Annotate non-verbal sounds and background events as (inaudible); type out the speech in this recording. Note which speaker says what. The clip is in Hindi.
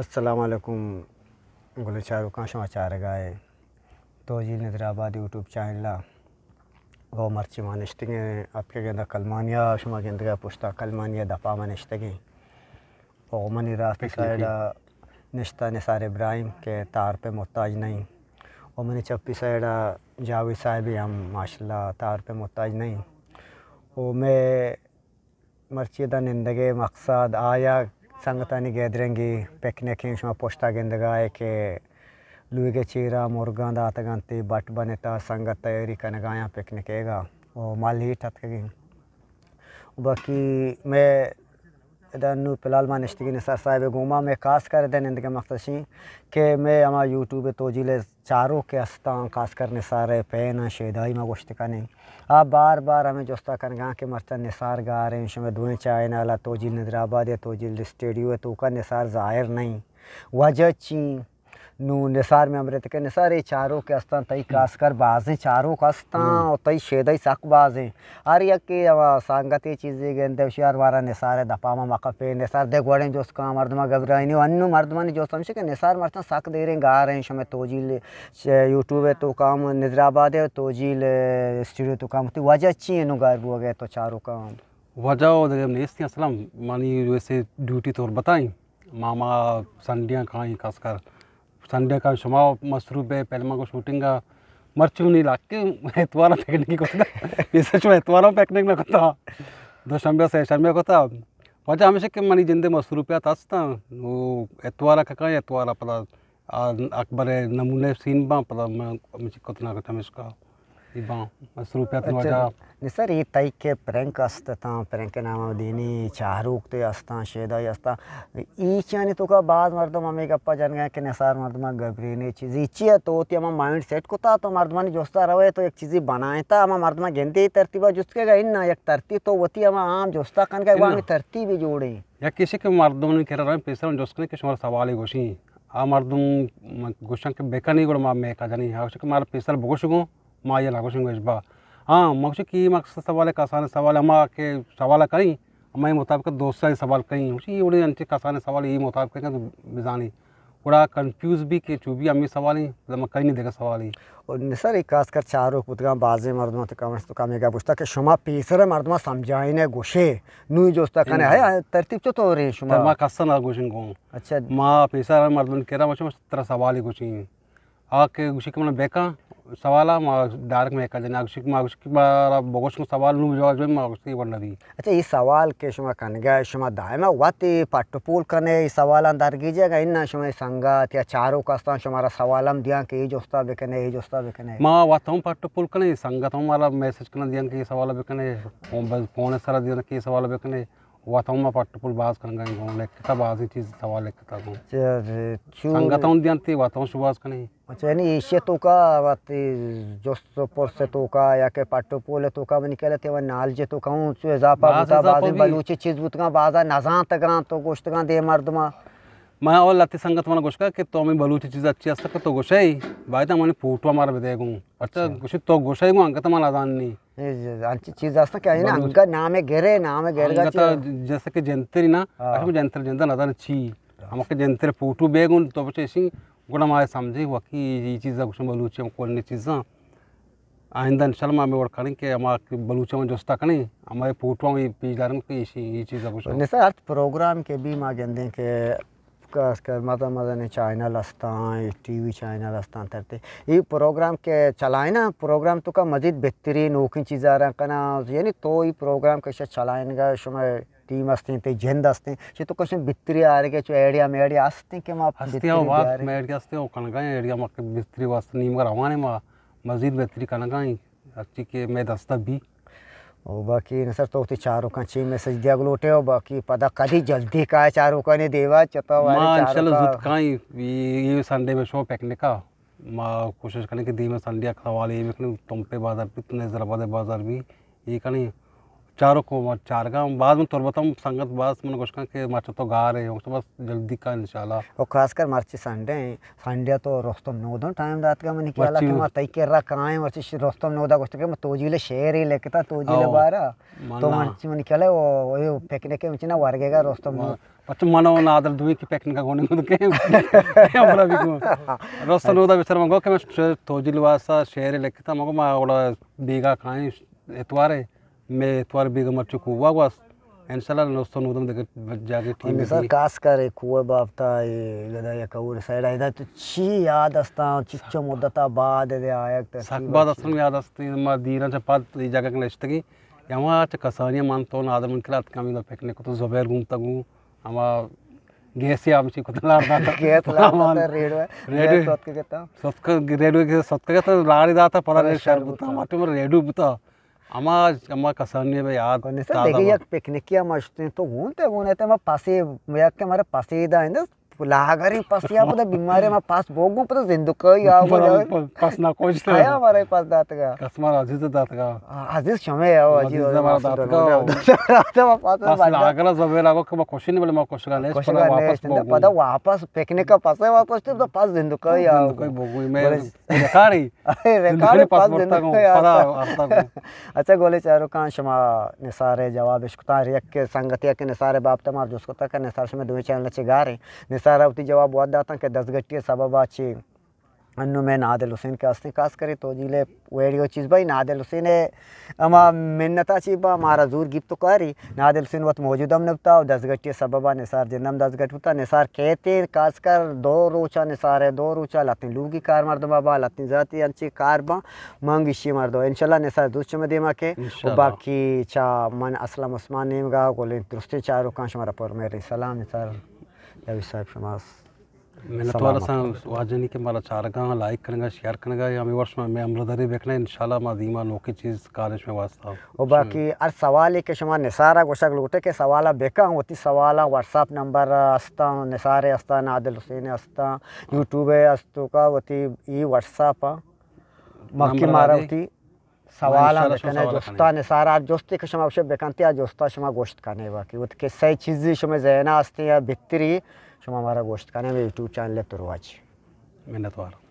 Speaker 1: असलकुम गुल शाहरुख़ान समाचार गाए तो जी नदराबाद यूट्यूब चैनल वो मर्ची मानिश्ते आपके गेंदा कलमानिया शुमा गेंदा पुश्ता कलमानिया दफ़ा मानिश्ते वो मनी रास्ते साइड निश्ता निसार इब्राहिम के तार पे मोहताज नहीं वो चप्पी साइड जावेद साहब हम माशा तार पे मोहताज नहीं वो मैं मर्ची दा निंदगे मकसद आया ಸಂಗತಾನಿ ಗೆದ್ರಂಗಿ ಪೆಕ್ನೆ ಕೇಂಶ ಪೋಸ್ಟ एक ಏಕೆ लुएगे चीरा मुर्गा दात गंती बट बने ता संगत तैयारी कन गाया पिकनिकेगा वो माल ही टत बाकी मैं ॾनु फिलहाल मां निश्तगी निसार साहब गुमा में ख़ास कर दिन इनके मख़्तशी के मैं अमा यूट्यूब जिले चारों के हस्ता खास कर निसार पैन शेदाई में गोश्त नहीं आप बार बार हमें जोस्ता कर गाँ के मरता निसार गा रहे हैं दुएँ चाय नाला नजराबाद है तो जिल स्टेडियो है तो का निसार ज़ाहिर नहीं वजह ची नू निसार में अमृत के निसार ये चारों के अस्तान तई कास कर बाजें चारों का अस्तां हम्म। और तई शेदई सक बाजें हर यक संगत ये चीज़ें गेंद होशियार वारा निसार है दपामा मकफे निसार देख बड़े जो उसका मर्दमा घबराई नहीं अन्नू मर्दमा ने जो समझे कि निसार मरता सक दे रहे गा रहे हैं शमें तोजील यूट्यूब है तो काम निजराबाद है तोजील स्टूडियो तो काम होती तो वजह अच्छी है नु गायब हो गए तो चारों काम
Speaker 2: वजह असलम मानी जैसे ड्यूटी तौर बताई मामा संडियाँ खाई खासकर संडे का शुमा मसरूफ है पहले मेरे को शूटिंग का मरचू नहीं ला के एतवार फेंकने की कोता (laughs) ये सच एतवार फेंकने की कोता दो शंबे से शंबे कोता वजह हमेशा कि मनी जिंदे मसरूफ है तास्ता वो एतवार का कहाँ एतवार पता अकबर नमूने सीन बा पता मैं हमेशा कोतना करता हमेशा सर ये तई के
Speaker 1: ಸರ್ ಈ ತೈಕೆ ಪ್ರ್ಯಾಂಕ್ ಅಸ್ತತ ಪ್ರ್ಯಾಂಕ್ ನಾಮ ದೀನಿ ಚಾರೂಕ್ತೆ ಅಸ್ತ ಶೇದ तो का बाद ಬಾದ್ ಮರ್ದಮ ಮಮ್ಮಿ ಗಪ್ಪ ಜನ್ಗ कि नसार मर्दमा गबरीने चीज़ इची है तो होती हमारा माइंड सेट को था तो मर्दमा ने जोस्ता रहे तो एक चीज़ बनाए था हमारा मर्दमा गेंदे ही तरतीबा के गए ना एक तरती तो होती हमारा आम जोस्ता कन गए वहाँ तरती भी जोड़े
Speaker 2: या किसी के मर्दम ने कह रहा है पेशा में जोस्कने के शुमार सवाल ही गोशी आ मर्दम गोशा के बेका नहीं गोड़ माँ मेका जानी हाँ मारा पेशा बोश गो मायल इस बा हाँ मगश की मकसद सवाल है कसान सवाल है माँ के सवाल कई हमें मुताबिक दोस्त से सवाल कई ये उड़े अंचे कसान सवाल ये मुताबिक
Speaker 1: बिजानी थोड़ा कंफ्यूज भी के चूबी अम्मी सवाल ही मतलब कहीं नहीं देखा सवाल ही और सर एक खास कर चारों पुतगा बाजे मर्दमा तो कमेंट्स तो कामेगा पूछता के शुमा पीसर है मर्दमा समझाइने गोशे नुई जोस्ता कने है हाँ। तरतीब तो तो रे शुमा मा
Speaker 2: कसन गोशन को अच्छा माँ मां पेसर मर्दन केरा मच तरह सवाल ही गोशी आ के गोशी के मन बेका ಸವಾಲ ಡಾರ್ಕ್ ಮೇಕದೆ ನಾಗಶಿಕ್ ಮಾಗಶಿಕ್ ಬೊಗೋಶ್ಮ ಸವಾಲ್ ನು ಬಿಜೋ ಜೋ ಮಾಗಶಿ ಬಂದದಿ
Speaker 1: अच्छा ಈ ಸವಾಲ್ ಕೇಶಮ ಕನಗ ಶಮ ದಾಯಮ ವತಿ ಪಟ್ಟಪೂಲ್ ಕನೆ ಈ ಸವಾಲ ಅಂದರ್ ಗಿಜೆಗ ಇನ್ನ ಶಮ ಸಂಗಾತ ಯಾ ಚಾರೋ ಕಸ್ತಾ ಶಮಾರ ಸವಾಲಂ ದಿಯಾ के ये जोस्ता बेकने ये जोस्ता बेकने
Speaker 2: मां वातम पट्टपुल कने संगतम वाला मैसेज कने दियन के सवाल बेकने फोन फोन सारा दियन के सवाल बेकने वातावरण पाठपुल बास खनगा गांव लेखता बास ही चीज सवाल लेखता गांव संगता उन दिया ती तो वातावरण सुबास खने
Speaker 1: अच्छा यानी एशिया तो का वाते जोस्तो पर से तो का या के पाठपुल तो का बनी कहले ते वन नाल जे तो कहूं चु जापा बता बास बलूची चीज बुतगा बाजा नजा तगा तो गोश्त गा दे मर्दमा मैं
Speaker 2: और लत्ती संगत मन गोश कि तो मैं बलूची चीज़ अच्छी हस्त तो गोशाई भाई तो मैंने फूटवा मार बेगू अच्छा, अच्छा। तो अंक तो
Speaker 1: अच्छी चीज़ क्या है ना नाम गेरे नाम गेरे तो
Speaker 2: जैसे कि जंतरी ना हाँ। अच्छा जंतर जंतर जंतर तो बच्चे गुणा मारे समझे हुआ कि ये बलूची हम कौन आइंदा करें कि हमारे में जोस्ता करें हमारे में कि ये चीज़ नहीं
Speaker 1: प्रोग्राम के भी के अस्कर मदा मदन चैनल टी वी चैनल तरते ये प्रोग्राम के चलायना प्रोग्राम तो का मजीद बेहतरीन ओखी चीज़ा रखना यानी तो ये प्रोग्राम कैसे चलाएगा शुमा टीम हस्ते ते जेंद हस्ते छे तो कशे भित्री आ रही है छे एड़िया में एड़िया हस्ते के मा हस्ते ओ बात में
Speaker 2: एड़िया हस्ते ओ कनगा एड़िया मा भित्री वास्ते नीम का रवाने मा
Speaker 1: मजीद बेहतरी कनगा अच्छी के मैं दस्ता भी और बाकी नसर तो चारों कंची में सज दिया गलोटे और बाकी पदा कदी जल्दी का चारों का ने देवा चता वाले चारों का
Speaker 2: काई ये संडे में शो पिकनिक का मां कोशिश करने की दी में संडे खवाले में तुम पे बाजार पे नजर बाजार भी ये कहीं चारों को मां चारगा बाद में तोरबतम संगत बास मन गोशका के माचो तो गा रहे हो तो बस जल्दी का इंशाल्लाह
Speaker 1: और खासकर मार्ची संडे संडे तो रोस्तम नोदन टाइम रात का मन कियाला के मां तई केरा काए मार्ची रोस्तम नोदा गोष्ट के मां तोजीले शेर ही लेके ता तोजीले बारा तो मार्ची मन कियाले ओ ओ पिकनिक के विचना वर्गेगा रोस्तम
Speaker 2: अच्छा मनो ना आदर दुई की पिकनिक का गोने तो (laughs) को के हमरा भी रोस्तम नोदा बेचारा मगो के मैं तोजीले वासा शेर लेके ता मगो मा ओड़ा बेगा काए మే తోర్ బిగమతు కు వాగస్ ఎసల నస్త నూదన్ దగ జాతి
Speaker 1: తీని సార్ కాస్ కరే కువ బాప్తా గద యా కౌర సరేద చి యాదస్తా చిచ్చ ముదతా baad వే ఆయక్ సక్ baad సన్
Speaker 2: యాదస్తీ మదీరా చ పది జగ కనష్తకి యమా కసాని మంతో నాదమన్ కరత్ కమీన పెక్నే కు తో జబేర్ గుంతా గు అమ గేసి ఆమ్ చి కుతలార్ నాత గేతలార్ నాత
Speaker 1: రేడ్వ సత్క కత
Speaker 2: సక్ రేడ్వ క సత్క కత లారి దాత పరేశర్ గుతా మట రేడు బత Ama ama kasarını veya Neyse, dekiyek
Speaker 1: piknik yapmak için to gunte gunete ama pasi, muyak ke mara pasi da indes लागरी पसिया बीमारी में पास भोगू पता जिंदगी या पास ना कोच तो आया हमारे पास दांत का कसमर अजीज दांत का अजीज शमे है वो अजीज हमारा दांत का
Speaker 2: तो मैं पास पास लागरा सवेरा को मैं कोशिश नहीं बोले मैं कोशिश करने कोशिश करने पता
Speaker 1: वापस फेंकने का पास है वापस तो पास जिंदगी या कोई भोगू मैं रेकारी रेकारी पास जिंदगी पता अच्छा गोले चारो का शमा निसारे जवाब इश्कता रियक के संगतिया के निसारे बाप तमार जो उसको तक निसार से मैं दुई चैनल चिगा रहे जवाब कि दस ಜವಾಬು ವಾದಾತಂಕ ದಸ್ಗಟ್ಟಿಯ अनु मैं नादिल हुसैन के हस्ते खास करे तो जिले वेडियो चीज़ भाई नादिल हुसैन है अमा मिन्नत ची बा मारा जूर गिप तो करी नादिल हुसैन वत मौजूद हम नबता दस दसगटिया सबबा निसार दस गट होता निसार कहते खास कर दो रोचा निसार है दो रोचा लू की कार मर दो बाबा लाती जाती अंची कार बा मंग इशी मर दो इनशाला निसार दूस में दे माके बाकी चा मन असलम उस्मान नेम गा गोले दुरुस्ते चारों कांश मारा पर मेरे सलाम निसार या विशाल मैंने तो वाला व्यवसाय
Speaker 2: समास ಮೆನತ್ವಾರ मारा चार गांव लाइक करेंगे शेयर करेंगे या वर्ष में मैं अमरदरी देखना इंशाल्लाह मादीमा नोकी चीज कार्य में वास्ता और बाकी
Speaker 1: अर हम्म। सवाल एक शमा निसारा गोशक लोटे के सवाल बेका होती सवाल व्हाट्सएप नंबर अस्ता निसारे अस्ता नादिल हुसैन अस्ता यूट्यूब अस्तु का होती ई व्हाट्सएप बाकी मारा होती सवाल जोस्ता निसारा जोस्ती के शमा उसे जोस्ता शमा गोश्त खाने वाकि उत के सही चीज़ शमा जहना आस्ते है बेहतरी शमा हमारा गोश्त खाने में यूट्यूब चैनल तुरुआ
Speaker 2: मेहनत वाला